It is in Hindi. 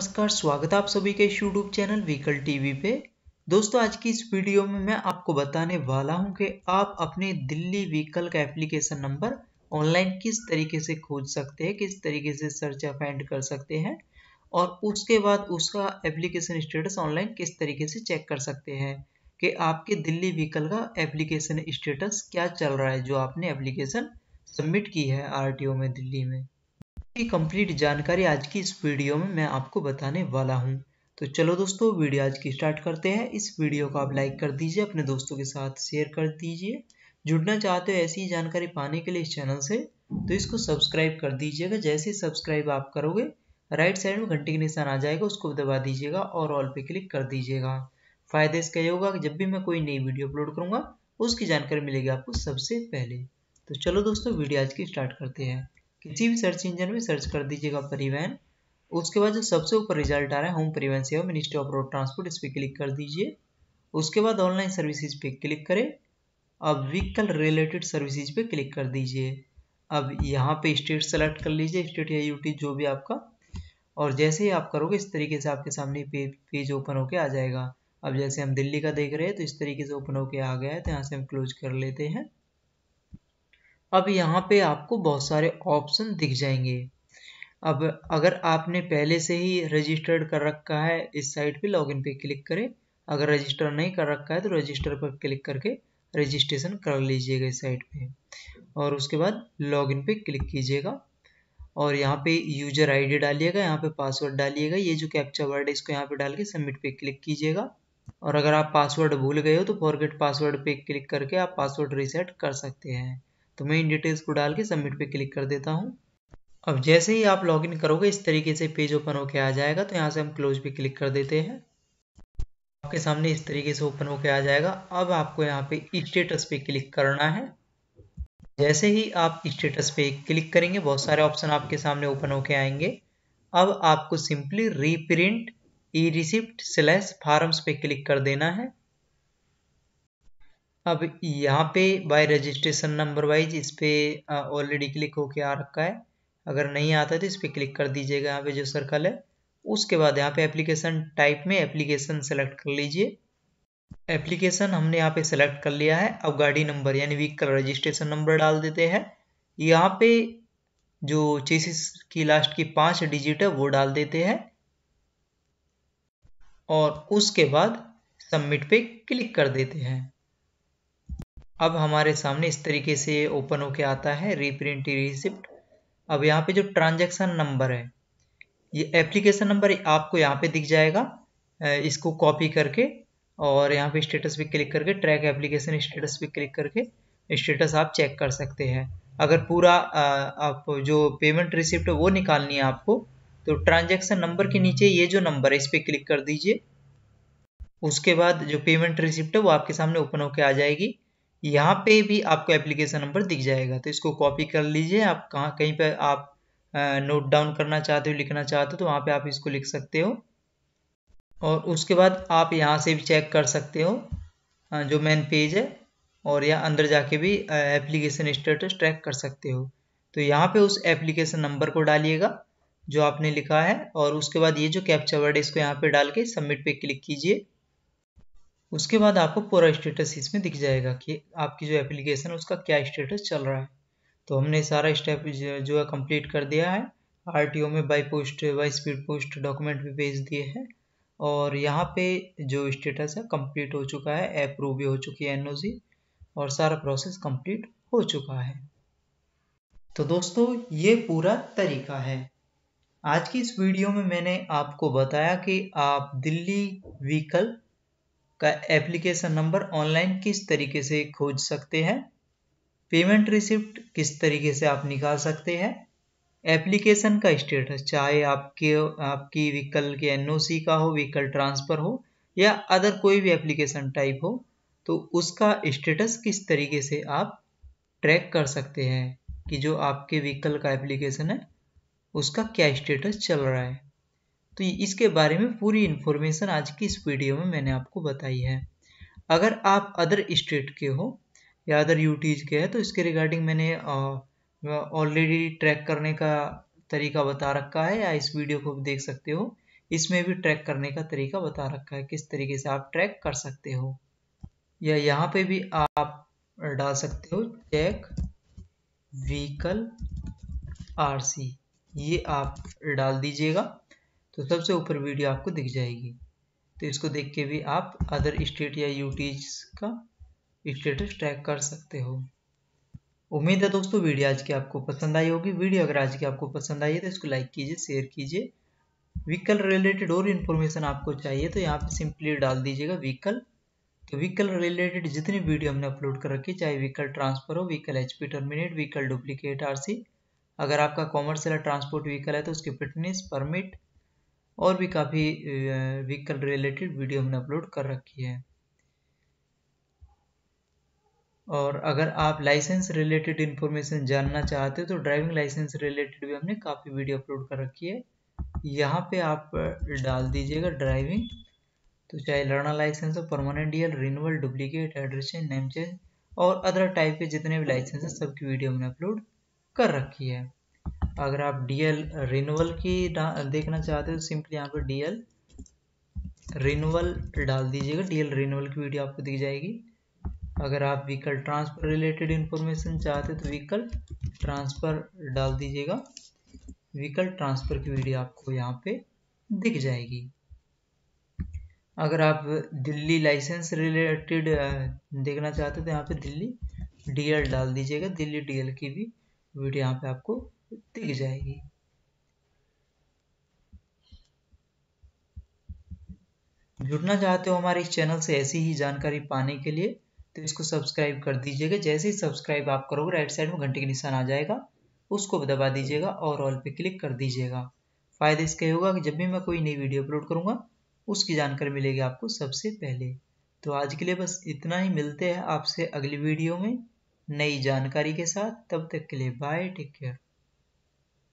नमस्कार स्वागत है आप सभी के यूट्यूब चैनल व्हीकल टीवी पे दोस्तों आज की इस वीडियो में मैं आपको बताने वाला हूं कि आप अपने दिल्ली व्हीकल का एप्लीकेशन नंबर ऑनलाइन किस तरीके से खोज सकते हैं किस तरीके से सर्च फाइंड कर सकते हैं और उसके बाद उसका एप्लीकेशन स्टेटस ऑनलाइन किस तरीके से चेक कर सकते हैं कि आपके दिल्ली व्हीकल का एप्लीकेशन स्टेटस क्या चल रहा है जो आपने एप्लीकेशन सबमिट की है आर में दिल्ली में की कंप्लीट जानकारी आज की इस वीडियो में मैं आपको बताने वाला हूं तो चलो दोस्तों वीडियो आज की स्टार्ट करते हैं इस वीडियो को आप लाइक कर दीजिए अपने दोस्तों के साथ शेयर कर दीजिए जुड़ना चाहते हो ऐसी जानकारी पाने के लिए इस चैनल से तो इसको सब्सक्राइब कर दीजिएगा जैसे ही सब्सक्राइब आप करोगे राइट साइड में घंटे के निशान आ जाएगा उसको दबा दीजिएगा और ऑल पे क्लिक कर दीजिएगा फायदा इसका ये होगा कि जब भी मैं कोई नई वीडियो अपलोड करूँगा उसकी जानकारी मिलेगी आपको सबसे पहले तो चलो दोस्तों वीडियो आज की स्टार्ट करते हैं किसी भी सर्च इंजन में सर्च कर दीजिएगा परिवहन उसके बाद जो सबसे ऊपर रिजल्ट आ रहा है होम परिवहन सेवा मिनिस्ट्री ऑफ रोड ट्रांसपोर्ट इस पर क्लिक कर दीजिए उसके बाद ऑनलाइन सर्विसेज पे क्लिक करें अब व्हीकल रिलेटेड सर्विसेज पे क्लिक कर दीजिए अब यहाँ पे स्टेट सेलेक्ट कर लीजिए स्टेट या यूटी जो भी आपका और जैसे ही आप करोगे इस तरीके से आपके सामने पेज पेज ओपन होके आ जाएगा अब जैसे हम दिल्ली का देख रहे हैं तो इस तरीके से ओपन होके आ गया है तो यहाँ से हम क्लोज कर लेते हैं अब यहाँ पे आपको बहुत सारे ऑप्शन दिख जाएंगे अब अगर आपने पहले से ही रजिस्टर्ड कर रखा है इस साइट पे लॉगिन पे क्लिक करें अगर रजिस्टर नहीं कर रखा है तो रजिस्टर पर क्लिक करके रजिस्ट्रेशन कर लीजिएगा इस साइट पे और उसके बाद लॉगिन पे क्लिक कीजिएगा और यहाँ पे यूजर आईडी डालिएगा यहाँ पे पासवर्ड डालिएगा ये जो कैप्चा वर्ड है इसको यहाँ पे डाल के सबमिट पे क्लिक कीजिएगा और अगर आप पासवर्ड भूल गए हो तो फॉरगेट पासवर्ड पे क्लिक करके आप पासवर्ड रीसेट कर सकते हैं तो मैं इन डिटेल्स को डाल के सबमिट पे क्लिक कर देता हूँ अब जैसे ही आप लॉगिन करोगे इस तरीके से पेज ओपन होके आ जाएगा तो यहाँ से हम क्लोज पे क्लिक कर देते हैं आपके सामने इस तरीके से ओपन होके आ जाएगा अब आपको यहाँ पे स्टेटस पे क्लिक करना है जैसे ही आप स्टेटस पे क्लिक करेंगे बहुत सारे ऑप्शन आपके सामने ओपन होके आएंगे अब आपको simply reprint e receipt slash forms पे क्लिक कर देना है अब यहाँ पे बाय रजिस्ट्रेशन नंबर वाइज इस पर ऑलरेडी क्लिक होके आ रखा है अगर नहीं आता तो इस पर क्लिक कर दीजिएगा यहाँ पे जो सर्कल है उसके बाद यहाँ पे एप्लीकेशन टाइप में एप्लीकेशन सेलेक्ट कर लीजिए एप्लीकेशन हमने यहाँ पे सेलेक्ट कर लिया है अब गाड़ी नंबर यानी व्हीकल रजिस्ट्रेशन नंबर डाल देते हैं यहाँ पे जो चेसिस की लास्ट की पांच डिजिट है वो डाल देते हैं और उसके बाद सबमिट पे क्लिक कर देते हैं अब हमारे सामने इस तरीके से ओपन होके आता है रीप्रिंट रिसिप्ट अब यहाँ पे जो ट्रांजैक्शन नंबर है ये एप्लीकेशन नंबर आपको यहाँ पे दिख जाएगा इसको कॉपी करके और यहाँ पे स्टेटस पे क्लिक करके ट्रैक एप्लीकेशन स्टेटस पे क्लिक करके स्टेटस आप चेक कर सकते हैं अगर पूरा आप जो पेमेंट रिसिप्ट वो निकालनी है आपको तो ट्रांजेक्शन नंबर के नीचे ये जो नंबर है इस पर क्लिक कर दीजिए उसके बाद जो पेमेंट रिसिप्ट है वो आपके सामने ओपन होके आ जाएगी यहाँ पे भी आपको एप्लीकेशन नंबर दिख जाएगा तो इसको कॉपी कर लीजिए आप कहाँ कहीं पर आप नोट डाउन करना चाहते हो लिखना चाहते हो तो वहाँ पे आप इसको लिख सकते हो और उसके बाद आप यहाँ से भी चेक कर सकते हो जो मेन पेज है और यहाँ अंदर जाके भी एप्लीकेशन स्टेटस ट्रैक कर सकते हो तो यहाँ पे उस एप्लीकेशन नंबर को डालिएगा जो आपने लिखा है और उसके बाद ये जो कैप्चा वर्ड है इसको यहाँ पे डाल के सबमिट पे क्लिक कीजिए उसके बाद आपको पूरा स्टेटस इसमें दिख जाएगा कि आपकी जो एप्लीकेशन है उसका क्या स्टेटस चल रहा है तो हमने सारा स्टेप जो है कंप्लीट कर दिया है आर में by post by speed post document भी भेज दिए हैं और यहाँ पे जो स्टेटस है कंप्लीट हो चुका है अप्रूव भी हो चुकी है एनओसी और सारा प्रोसेस कंप्लीट हो चुका है तो दोस्तों ये पूरा तरीका है आज की इस वीडियो में मैंने आपको बताया कि आप दिल्ली व्हीकल का एप्लीकेशन नंबर ऑनलाइन किस तरीके से खोज सकते हैं पेमेंट रिसिप्ट किस तरीके से आप निकाल सकते हैं एप्लीकेशन का स्टेटस चाहे आपके आपकी व्हीकल के एनओसी का हो व्हीकल ट्रांसफ़र हो या अदर कोई भी एप्लीकेशन टाइप हो तो उसका स्टेटस किस तरीके से आप ट्रैक कर सकते हैं कि जो आपके व्हीकल का एप्लीकेशन है उसका क्या स्टेटस चल रहा है तो इसके बारे में पूरी इन्फॉर्मेशन आज की इस वीडियो में मैंने आपको बताई है अगर आप अदर स्टेट के हो या अदर यूटीज के हैं तो इसके रिगार्डिंग मैंने ऑलरेडी ट्रैक करने का तरीका बता रखा है या इस वीडियो को देख सकते हो इसमें भी ट्रैक करने का तरीका बता रखा है किस तरीके से आप ट्रैक कर सकते हो या यहाँ पे भी आप डाल सकते हो चेक व्हीकल आरसी ये आप डाल दीजिएगा तो सबसे ऊपर वीडियो आपको दिख जाएगी तो इसको देख के भी आप अदर स्टेट या यूटीज का स्टेटस ट्रैक कर सकते हो उम्मीद है दोस्तों वीडियो आज की आपको पसंद आई होगी वीडियो अगर आज की आपको पसंद आई है तो इसको लाइक कीजिए शेयर कीजिए व्हीकल रिलेटेड और इन्फॉर्मेशन आपको चाहिए तो यहाँ पे सिंपली डाल दीजिएगा व्हीकल तो व्हीकल रिलेटेड जितनी वीडियो हमने अपलोड कर रखी चाहे व्हीकल ट्रांसफर हो vehicle H P terminate vehicle duplicate C अगर आपका कॉमर्शियल ट्रांसपोर्ट व्हीकल है तो उसकी फिटनेस परमिट और भी काफ़ी व्हीकल रिलेटेड वीडियो हमने अपलोड कर रखी है और अगर आप लाइसेंस रिलेटेड इन्फॉर्मेशन जानना चाहते हो तो ड्राइविंग लाइसेंस रिलेटेड भी हमने काफ़ी वीडियो अपलोड कर रखी है यहाँ पे आप डाल दीजिएगा ड्राइविंग तो चाहे लर्नर लाइसेंस हो permanent DL renewal duplicate address change name change और अदर टाइप के जितने भी लाइसेंस हैं सबकी वीडियो हमने अपलोड कर रखी है अगर आप डीएल रिन्यूअल की देखना चाहते हो सिंपली यहाँ पर डीएल रिन्यूअल डाल दीजिएगा डीएल रिन्यूअल की वीडियो आपको दिख जाएगी अगर आप व्हीकल ट्रांसफर रिलेटेड इन्फॉर्मेशन चाहते तो व्हीकल ट्रांसफर डाल दीजिएगा व्हीकल ट्रांसफर की वीडियो आपको यहाँ पे दिख जाएगी अगर आप दिल्ली लाइसेंस रिलेटेड देखना चाहते तो यहाँ पे दिल्ली डीएल डाल दीजिएगा दिल्ली डीएल की भी वीडियो यहाँ पे आपको दिख जाएगी जुड़ना चाहते हो हमारे इस चैनल से ऐसी ही जानकारी पाने के लिए तो इसको सब्सक्राइब कर दीजिएगा जैसे ही सब्सक्राइब आप करोगे राइट साइड में घंटे के निशान आ जाएगा उसको दबा दीजिएगा और ऑल पे क्लिक कर दीजिएगा फ़ायदा इसका ये होगा कि जब भी मैं कोई नई वीडियो अपलोड करूँगा उसकी जानकारी मिलेगी आपको सबसे पहले तो आज के लिए बस इतना ही मिलते हैं आपसे अगली वीडियो में नई जानकारी के साथ तब तक के लिए बाय टेक केयर